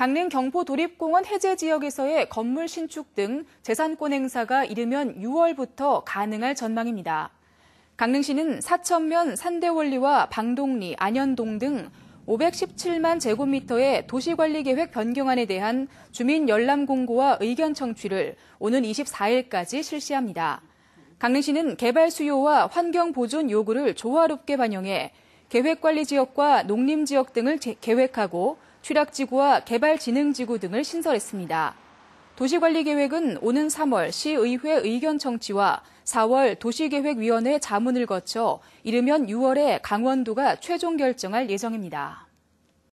강릉 경포 도립공원 해제 지역에서의 건물 신축 등 재산권 행사가 이르면 6월부터 가능할 전망입니다. 강릉시는 사천면 산대원리와 방독리, 안현동 등 517만 제곱미터의 도시관리계획 변경안에 대한 주민 열람 공고와 의견 청취를 오는 24일까지 실시합니다. 강릉시는 개발 수요와 환경 보존 요구를 조화롭게 반영해 계획관리 지역과 농림 지역 등을 계획하고 취락지구와 개발진흥지구 등을 신설했습니다. 도시관리계획은 오는 3월 시의회 의견 청취와 4월 도시계획위원회 자문을 거쳐 이르면 6월에 강원도가 최종 결정할 예정입니다.